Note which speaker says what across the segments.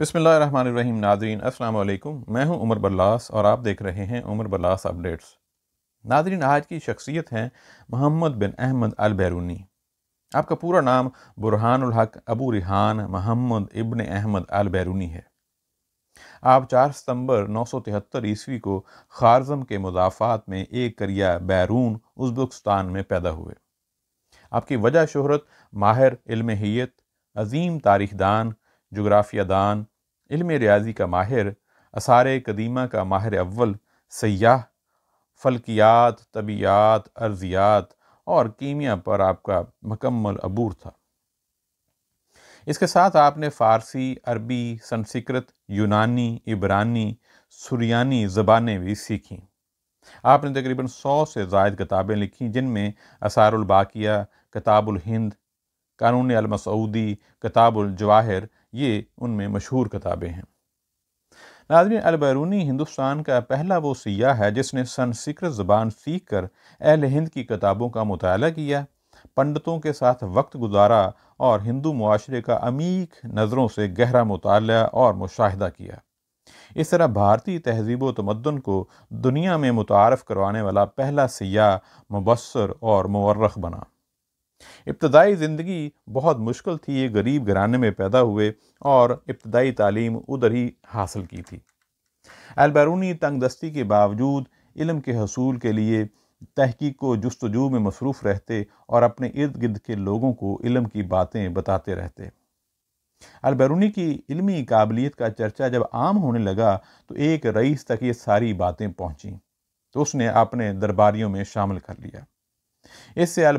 Speaker 1: बसमीम नादरीन असलकुम मैं हूं उमर बल्लास और आप देख रहे हैं उमर बल्लास अपडेट्स नादरीन आज की शख्सियत हैं मोहम्मद बिन अहमद अल बैरूनी आपका पूरा नाम बुरहानुल हक अबू रिहान मोहम्मद इब्न अहमद अल बैरूनी है आप 4 सितंबर 973 ईस्वी को खारजम के मुदाफ़ात में एक करिया बैरून उज़्बेकिस्तान में पैदा हुए आपकी वजह शहरत माहिर इल्मियत अजीम तारीख दान जुग्राफिया दान इल्म रियाजी का माहिर असार कदीमा का माहिर अव्वल सयाह फल्कियात तबियात अर्जियात और कीमिया पर आपका मकम्मल अबूर था इसके साथ आपने फ़ारसी अरबी संस्कृत यूनानी इबरानी सुरियानी ज़बानें भी सीखीं आपने तकरीबन सौ से जायद किताबें लिखीं जिनमें बाकिया किताबुल हिंद कानून अलमसऊदी किताबुलजवाहिर ये उनमें मशहूर किताबें हैं नाजरीन अलबैरूनी हिंदुस्तान का पहला वो सियाह है जिसने संस्कृत ज़बान सीख कर अहल हिंद की किताबों का मुताल किया पंडितों के साथ वक्त गुजारा और हिंदू माशरे का अमीक नज़रों से गहरा मुताल और मुशाहिदा किया इस तरह भारतीय तहजीब व तमदन को दुनिया में मुतारफ़ करवाने वाला पहला सियाह मुबसर और मवरख बना इब्तदाई ज़िंदगी बहुत मुश्किल थी ये गरीब घराने में पैदा हुए और इब्तदाई तालीम उधर ही हासिल की थी अलबैरूनी तंगदस्ती के बावजूद इलम के हसूल के लिए तहकीक को जस्तजू में मसरूफ़ रहते और अपने इर्द गिर्द के लोगों को इलम की बातें बताते रहते अलबैरूनी की इलमी काबिलियत का चर्चा जब आम होने लगा तो एक रईस तक ये सारी बातें पहुँची तो उसने अपने दरबारियों में शामिल कर लिया इससे अल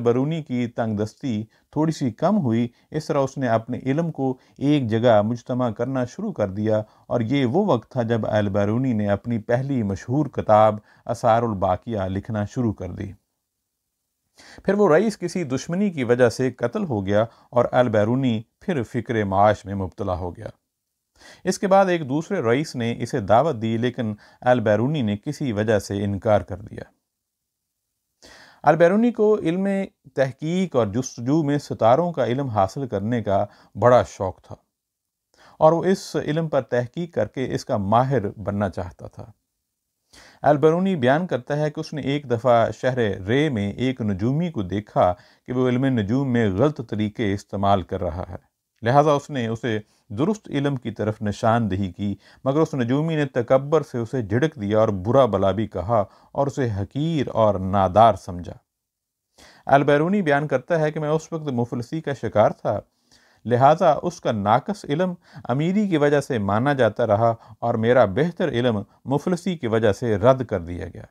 Speaker 1: की तंगदस्ती थोड़ी सी कम हुई इस तरह उसने अपने इलम को एक जगह मुजतमा करना शुरू कर दिया और ये वो वक्त था जब अलबरूनी ने अपनी पहली मशहूर किताब असारबाकिया लिखना शुरू कर दी फिर वो रईस किसी दुश्मनी की वजह से कत्ल हो गया और अलबैरूनी फिर फ़िक्र माश में मुबतला हो गया इसके बाद एक दूसरे रईस ने इसे दावत दी लेकिन अलबैरूनी ने किसी वजह से इनकार कर दिया अलबैरूनी को इल्म तहकीक और जस्तजू में सितारों का इल्म हासिल करने का बड़ा शौक़ था और वो इस इल्म पर तहकीक करके इसका माहिर बनना चाहता था अलबरूनी बयान करता है कि उसने एक दफ़ा शहर रे में एक नजूमी को देखा कि वो इल्म नजूम में गलत तरीके इस्तेमाल कर रहा है लिहाजा उसने उसे दुरुस्त इलम की तरफ निशानदही की मगर उस नजूमी ने तकबर से उसे झिड़क दिया और बुरा भला भी कहा और उसे हकीर और नादार समझा अलबैरूनी बयान करता है कि मैं उस वक्त मुफलसी का शिकार था लिहाजा उसका नाकस इलम अमीरी की वजह से माना जाता रहा और मेरा बेहतर इलम मुफलसी की वजह से रद्द कर दिया गया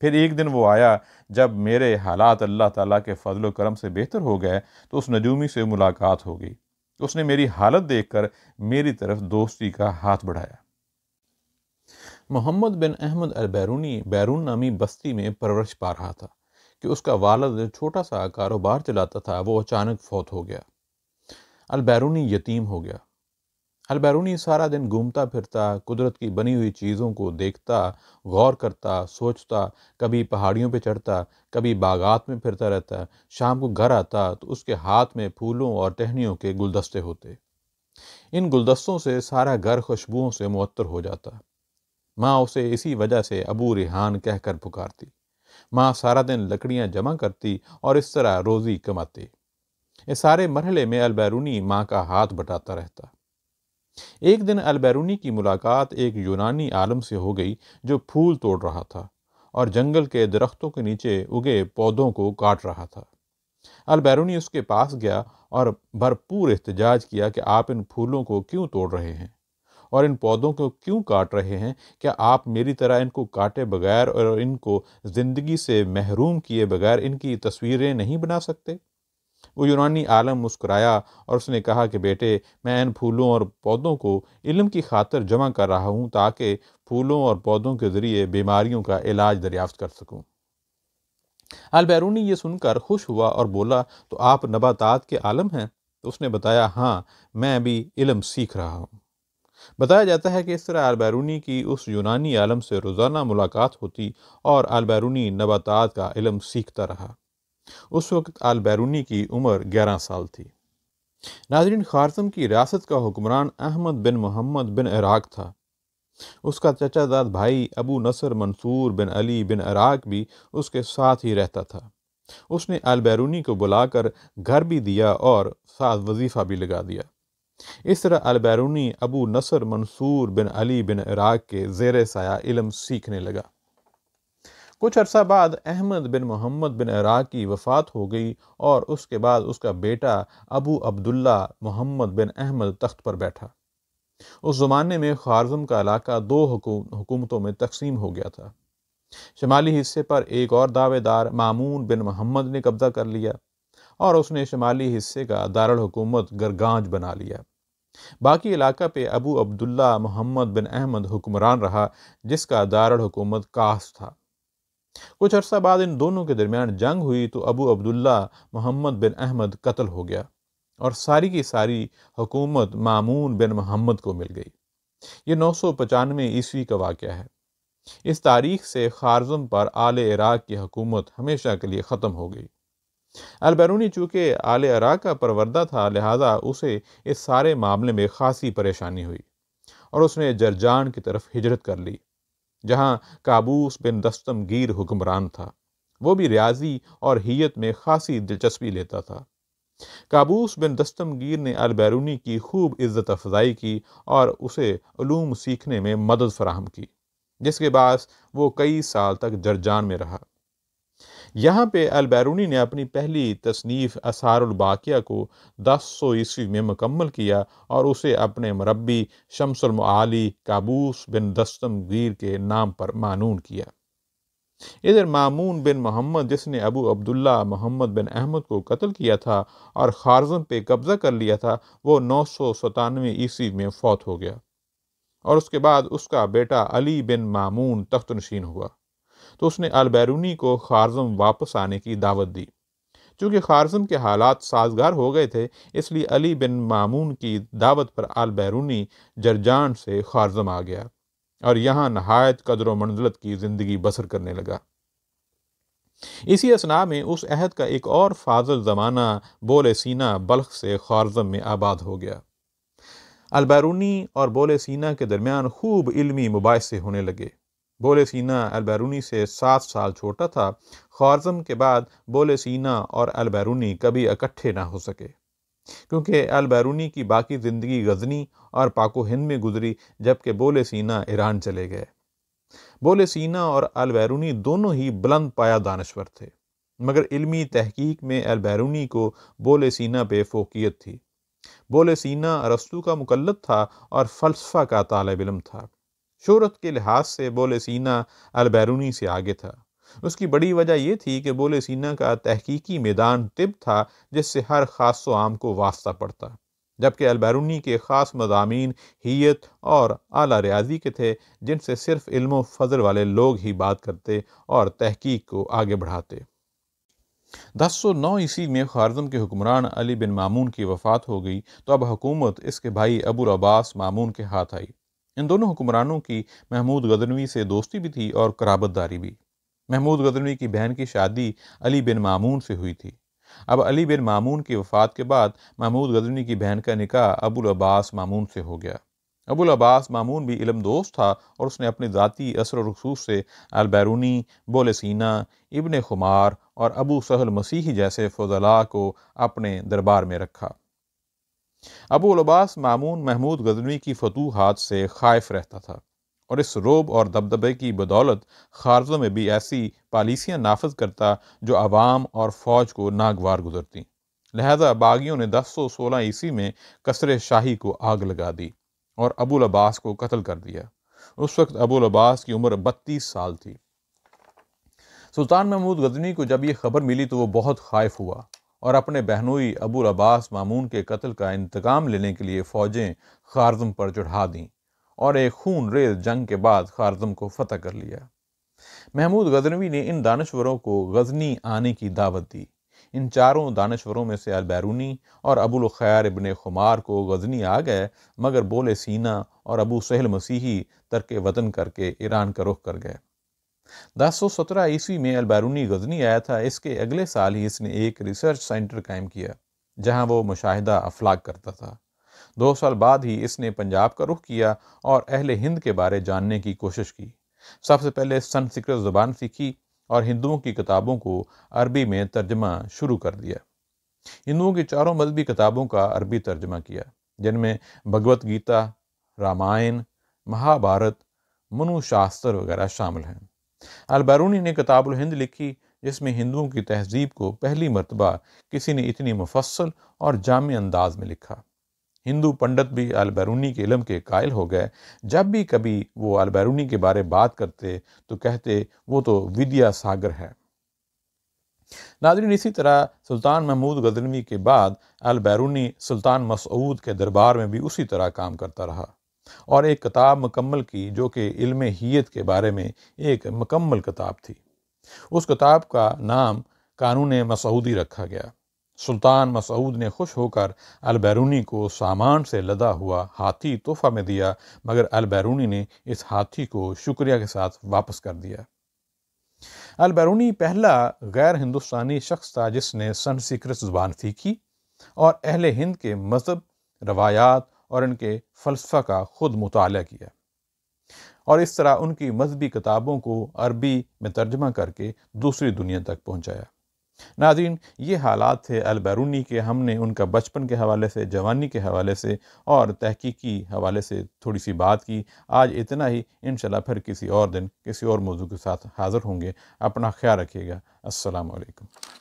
Speaker 1: फिर एक दिन वो आया जब मेरे हालात अल्लाह ताला के फजल करम से बेहतर हो गए तो उस नजूमी से मुलाकात हो गई तो उसने मेरी हालत देखकर मेरी तरफ दोस्ती का हाथ बढ़ाया मोहम्मद बिन अहमद अल बैरूनी बैरून नामी बस्ती में परवरिश पा रहा था कि उसका वालद छोटा सा कारोबार चलाता था वो अचानक फौत हो गया अल बैरूनी यतीम हो गया अलबैरूनी सारा दिन घूमता फिरता कुदरत की बनी हुई चीज़ों को देखता गौर करता सोचता कभी पहाड़ियों पर चढ़ता कभी बागात में फिरता रहता शाम को घर आता तो उसके हाथ में फूलों और टहनियों के गुलदस्ते होते इन गुलदस्तों से सारा घर खुशबुओं से मुअत्तर हो जाता माँ उसे इसी वजह से अबू रिहान कहकर पुकारती माँ सारा दिन लकड़ियाँ जमा करती और इस तरह रोज़ी कमाती इस सारे मरहले में अलबैरूनी माँ का हाथ बटाता रहता एक दिन अलबैरूनी की मुलाकात एक यूनानी आलम से हो गई जो फूल तोड़ रहा था और जंगल के दरख्तों के नीचे उगे पौधों को काट रहा था अलबैरूनी उसके पास गया और भरपूर एहतजाज किया कि आप इन फूलों को क्यों तोड़ रहे हैं और इन पौधों को क्यों काट रहे हैं क्या आप मेरी तरह इनको काटे बगैर और इनको ज़िंदगी से महरूम किए बगैर इनकी तस्वीरें नहीं बना सकते वो यूनानी आलम मुस्कुराया और उसने कहा कि बेटे मैं इन फूलों और पौधों को इल्म की खातर जमा कर रहा हूँ ताकि फूलों और पौधों के ज़रिए बीमारियों का इलाज दरियाफ्त कर सकूँ अलबैरूनी ये सुनकर खुश हुआ और बोला तो आप नबातात के आलम हैं तो उसने बताया हाँ मैं भी इलम सीख रहा हूँ बताया जाता है कि इस तरह अलबैरूनी की उस यूनानी आलम से रोज़ाना मुलाकात होती और अलबैरूनी नबातात का इलम सीखता रहा उस वक्त आल बैरूनी की उम्र ग्यारह साल थी नाजरीन खारसम की रियासत का हुक्मरान Ahmad bin Mohammad bin Iraq था उसका चचाजाद भाई Abu Nasr Mansur bin Ali bin Iraq भी उसके साथ ही रहता था उसने अल बैरूनी को बुलाकर घर भी दिया और साथ वजीफ़ा भी लगा दिया इस तरह Al Biruni Abu Nasr Mansur bin Ali bin Iraq के जेर साया इलम सीखने लगा कुछ अरसा बाद Ahmad bin Mohammad bin Iraq की वफ़ात हो गई और उसके बाद उसका बेटा अबू अब्दुल्ला मोहम्मद बिन अहमद तख्त पर बैठा उस ज़माने में खारजम का इलाका दो हुकूमतों में तकसीम हो गया था शमाली हिस्से पर एक और दावेदार मामून बिन मोहम्मद ने कब्ज़ा कर लिया और उसने शमाली हिस्से का दारुल हुकूमत गरगांज बना लिया बाकी इलाका पे अबू अब्दुल्ला मोहम्मद बिन अहमद हुक्मरान रहा जिसका दारुल हुकूमत कास था कुछ अरसा बाद इन दोनों के दरमियान जंग हुई तो अबू अब्दुल्ला मोहम्मद बिन अहमद कत्ल हो गया और सारी की सारी हुकूमत मामून बिन मोहम्मद को मिल गई ये नौ सौ पचानवे ईस्वी का वाक़ है इस तारीख से खारजम पर आल इराक की हुकूमत हमेशा के लिए ख़त्म हो गई अलबैरूनी चूँकि आल इराक का परवरदा था लिहाजा उसे इस सारे मामले में खासी परेशानी हुई और उसने जरजान की तरफ हिजरत कर ली जहाँ काबूस बिन दस्तमगीर हुक्मरान था वो भी रियाजी और हीयत में खासी दिलचस्पी लेता था काबूस बिन दस्तमगीर ने अलबैरूनी की खूब इज़्ज़त अफजाई की और उसे उलूम सीखने में मदद फराहम की जिसके बाद वो कई साल तक जरजान में रहा यहाँ पे अलबैरूनी ने अपनी पहली तसनीफ़ असारबाकिया को दस सौ ईस्वी में मुकम्मल किया और उसे अपने मरबी शमसलमआली काबूस बिन दस्तमगीर के नाम पर मानून किया इधर मामून बिन मोहम्मद जिसने अबू अब्दुल्ला मोहम्मद बिन अहमद को कत्ल किया था और खारजम पे कब्ज़ा कर लिया था वो नौ सौ सतानवे ईस्वी में फौत हो गया और उसके बाद उसका बेटा अली बिन मामून तख्त नशीन हुआ तो उसने अलबैरूनी को खारजम वापस आने की दावत दी चूँकि खारजम के हालात साजगार हो गए थे इसलिए अली बिन मामून की दावत पर अलबैरूनी जरजान से खारजम आ गया और यहाँ नहायत कदर व मंजलत की ज़िंदगी बसर करने लगा इसी असना में उस अहद का एक और फाजल ज़माना बोले सीना बल्ख से खारजम में आबाद हो गया अलबैरूनी और बोले सीना के दरमियान खूब इल्मी मुबासे होने लगे बोले सीना अलबैरूनी से सात साल छोटा था ख्वारजम के बाद बोले सीना और अलबैरूनी कभी इकट्ठे ना हो सके क्योंकि अलबैरूनी की बाकी ज़िंदगी गजनी और पाको हिंद में गुजरी जबकि बोले सीना ईरान चले गए बोले सीना और अलबैरूनी दोनों ही बुलंद पाया दानश्वर थे मगर इलमी तहकीक में अलबैरूनी को बोले सीना पे फोकियत थी बोले सीना अरस्तु का मुकलत था और फ़लसफ़ा का तालब इलम था शहरत के लिहाज से बोले सीना अलबैरूनी से आगे था उसकी बड़ी वजह यह थी कि बोले सीना का तहकीकी मैदान तिब था जिससे हर खास आम को वास्ता पड़ता जबकि अलबैरूनी के ख़ास मजामी हीत और आला रियाजी के थे जिनसे सिर्फ इल्म फजल वाले लोग ही बात करते और तहकीक को आगे बढ़ाते दस सौ नौ ईस्वी में खारजम के हुक्मरान अली बिन मामून की वफ़ात हो गई तो अब हुकूमत इसके भाई अबुल अब्बास मामून के हाथ आई इन दोनों हुक्मरानों की महमूद गदनवी से दोस्ती भी थी और कराबतदारी भी महमूद गदनवी की बहन की शादी अली बिन मामून से हुई थी अब अली बिन मामून की वफ़ात के बाद महमूद गदनवी की बहन का निकाह अबुल अब्बास मामून से हो गया अबुल अब्बास मामून भी इलम दोस्त था और उसने अपने ज़ाती असर रसूस से अलबैरूनी बोलेसना इबन खुमार और अबू सहल मसीह जैसे फजला को अपने दरबार में रखा अबू अबास मामून महमूद गजनवी की फतूहत से खाइफ रहता था और इस रोब और दबदबे की बदौलत खारजों में भी ऐसी पॉलिसियाँ नाफज करता जो आवाम और फ़ौज को नागवार गुजरती लिहाजा बागियों ने दस सौ सोलह ईस्वी में कसर शाही को आग लगा दी और अबुल अब्बास को कत्ल कर दिया उस वक्त अबुल अब्बास की उम्र बत्तीस साल थी सुल्तान महमूद गजनी को जब यह खबर मिली तो वह बहुत खाइफ हुआ और अपने बहनोई अबुल अब्बास मामून के कत्ल का इंतकाम लेने के लिए फ़ौजें खारजम पर चढ़ा दीं और एक खून रेज जंग के बाद खारजम को फतह कर लिया महमूद गजनवी ने इन दानश्वरों को गजनी आने की दावत दी इन चारों दानश्वरों में से अलबैरूनी और अबुल खैर इबन खुमार को गजनी आ गए मगर बोले सीना और अबू सहल मसीही तरक वतन करके ईरान का रुख कर गए दस सौ सत्रह ईस्वी में अलबैरूनी गजनी आया था इसके अगले साल ही इसने एक रिसर्च सेंटर कायम किया जहां वो मुशाहिदा अफलाक करता था दो साल बाद ही इसने पंजाब का रुख किया और अहल हिंद के बारे जानने की कोशिश की सबसे पहले संस्कृत ज़बान सीखी और हिंदुओं की किताबों को अरबी में तर्जमा शुरू कर दिया हिंदुओं की चारों मजहबी किताबों का अरबी तर्जमा किया जिनमें भगवत गीता रामायण महाभारत मनु शास्त्र वगैरह शामिल हैं अलबरूनी ने किताबुल हिंद लिखी जिसमें हिंदुओं की तहजीब को पहली मरतबा किसी ने इतनी मुफसल और जाम अंदाज में लिखा हिंदू पंडित भी अलबरूनी के इलम के कायल हो गए जब भी कभी वो अलबरूनी के बारे बात करते तो कहते वो तो विद्या सागर है नादरीन इसी तरह सुल्तान महमूद गजनवी के बाद अलबैरूनी सुल्तान मसऊद के दरबार में भी उसी तरह काम करता रहा और एक किताब मुकम्मल की जो कि इल्म हीत के बारे में एक मुकम्मल किताब थी उस किताब का नाम कानून मसूदी रखा गया सुल्तान मसूद ने खुश होकर अलबैरूनी को सामान से लदा हुआ हाथी तोहफा में दिया मगर अलबैरूनी ने इस हाथी को शुक्रिया के साथ वापस कर दिया अलबैरूनी पहला गैर हिंदुस्तानी शख्स था जिसने सनसिक्रत ज़ुबान सीखी और अहल हिंद के मज़हब रवायात और इनके फ़लसफ़ा का ख़ुद मुताल किया और इस तरह उनकी मजहबी किताबों को अरबी में तर्जमा करके दूसरी दुनिया तक पहुँचाया नाजीन ये हालात थे अलबैरूनी के हमने उनका बचपन के हवाले से जवानी के हवाले से और तहकीकी हवाले से थोड़ी सी बात की आज इतना ही इन फिर किसी और दिन किसी और मौजू के साथ हाज़िर होंगे अपना ख्याल रखिएगा असलकम